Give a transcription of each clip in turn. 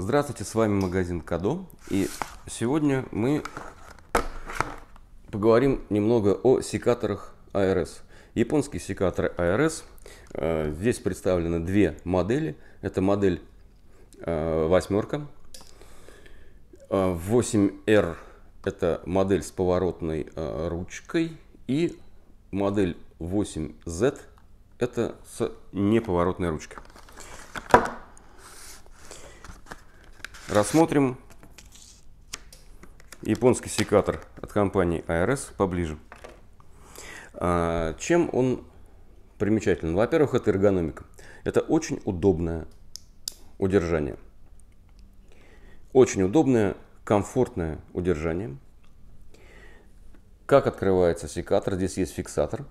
Здравствуйте, с вами магазин Кадо. И сегодня мы поговорим немного о секаторах ARS. А Японские секаторы ARS. А э, здесь представлены две модели. Это модель э, восьмерка. 8R э, это модель с поворотной ручкой и модель 8Z это с неповоротной ручкой. рассмотрим японский секатор от компании ARS поближе. А, чем он примечателен? Во-первых, это эргономика. Это очень удобное удержание. Очень удобное, комфортное удержание. Как открывается секатор? Здесь есть фиксатор.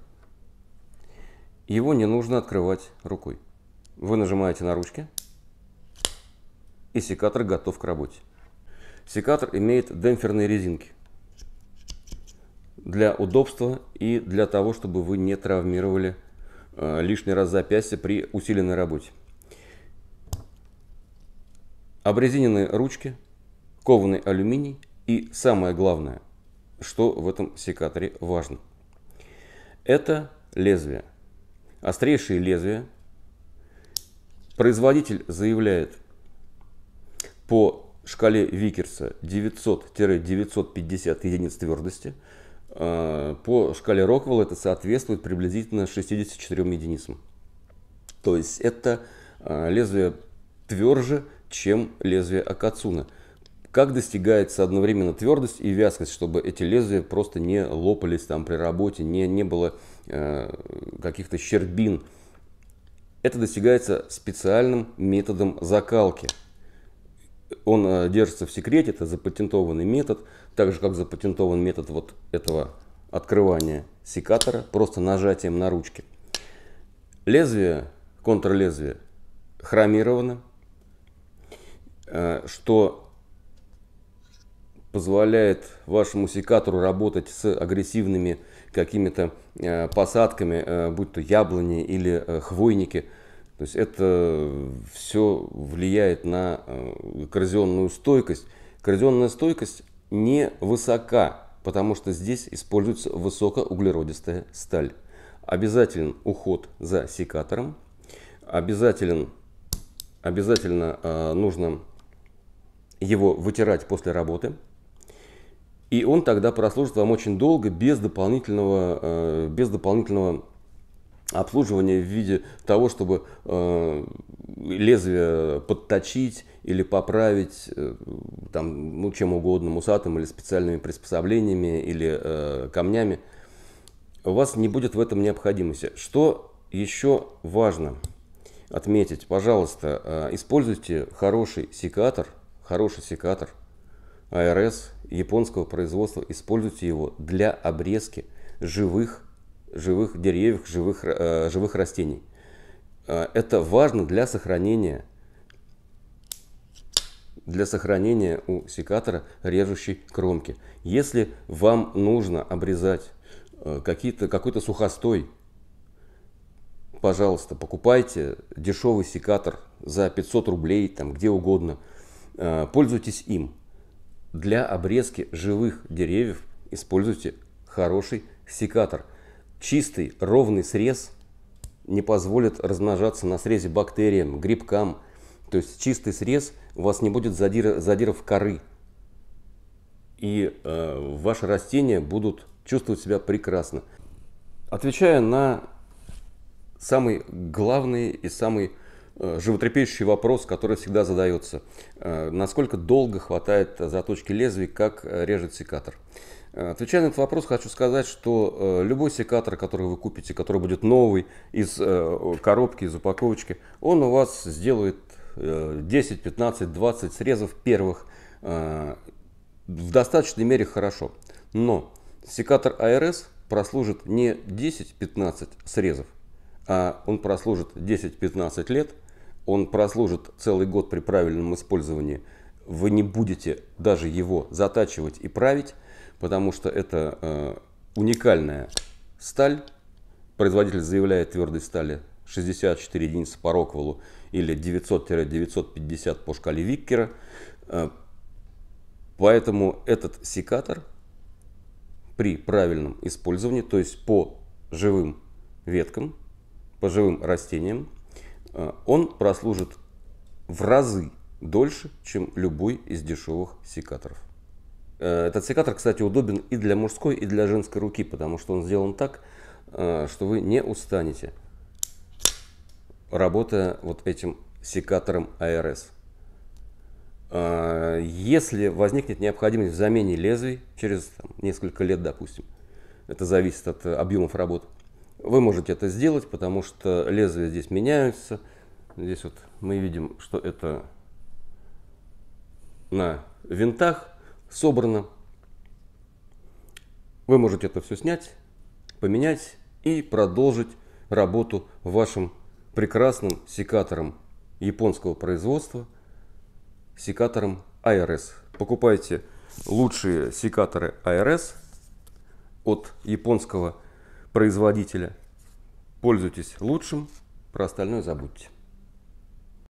Его не нужно открывать рукой. Вы нажимаете на ручки – и секатор готов к работе. Секатор имеет демпферные резинки для удобства и для того, чтобы вы не травмировали э, лишний раз запястье при усиленной работе. Обрезиненные ручки, кованый алюминий и самое главное, что в этом секаторе важно. Это лезвие. Острейшие лезвия. Производитель заявляет по шкале Викерса 900-950 единиц твердости. А, по шкале Роквелла это соответствует приблизительно 64 единицам. То есть это а, лезвие тверже, чем лезвие Акацуна. Как достигается одновременно твердость и вязкость, чтобы эти лезвия просто не лопались там при работе, не, не было э, каких-то щербин. Это достигается специальным методом закалки – он э, держится в секрете, это запатентованный метод, так же как запатентован метод вот этого открывания секатора просто нажатием на ручки. Лезвие, контрлезвие хромировано, э, что позволяет вашему секатору работать с агрессивными какими-то э, посадками, будь то яблони или хвойники – то есть это э, все влияет на э, коррозионную стойкость. Коррозионная стойкость не высока, потому что здесь используется высокоуглеродистая сталь. Обязателен уход за секатором, обязателен, обязательно э, нужно его вытирать после работы. И он тогда прослужит вам очень долго без дополнительного, э, без дополнительного обслуживание в виде того, чтобы э, лезвие подточить или поправить э, там, ну, чем угодно, мусатом или специальными приспособлениями или э, камнями, у вас не будет в этом необходимости. Что еще важно отметить, пожалуйста, э, используйте хороший секатор, хороший секатор АРС японского производства, используйте его для обрезки живых живых деревьев, живых, э, живых растений. Э, это важно для сохранения, для сохранения у секатора режущей кромки. Если вам нужно обрезать э, какие-то какой-то сухостой, пожалуйста, покупайте дешевый секатор за 500 рублей, там где угодно. Э, пользуйтесь им. Для обрезки живых деревьев используйте хороший секатор – чистый, ровный срез не позволит размножаться на срезе бактериям, грибкам. То есть чистый срез, у вас не будет задир задиров коры. И э, ваши растения будут чувствовать себя прекрасно. Отвечая на самый главный и самый Э, животрепещущий вопрос, который всегда задается. Э, насколько долго хватает заточки лезвий, как э, режет секатор? Отвечая на этот вопрос, хочу сказать, что любой секатор, который вы купите, который будет новый, из коробки, из упаковочки, он у вас сделает 10, 15, 20 срезов первых в достаточной мере хорошо. Но секатор АРС прослужит не 10-15 срезов, а он прослужит 10-15 лет, он прослужит целый год при правильном использовании. Вы не будете даже его затачивать и править, потому что это э, уникальная сталь. Производитель заявляет твердой стали 64 единицы по Роквеллу или 900-950 по шкале Виккера. Э, поэтому этот секатор при правильном использовании, то есть по живым веткам, по живым растениям, э, он прослужит в разы дольше, чем любой из дешевых секаторов. Э, этот секатор, кстати, удобен и для мужской, и для женской руки, потому что он сделан так, э, что вы не устанете, работая вот этим секатором АРС. Если возникнет необходимость в замене лезвий через там, несколько лет, допустим, это зависит от объемов работы, вы можете это сделать, потому что лезвия здесь меняются. Здесь вот мы видим, что это на винтах собрано. Вы можете это все снять, поменять и продолжить работу вашим прекрасным секатором японского производства, секатором ARS. Покупайте лучшие секаторы ARS от японского производства производителя. Пользуйтесь лучшим, про остальное забудьте.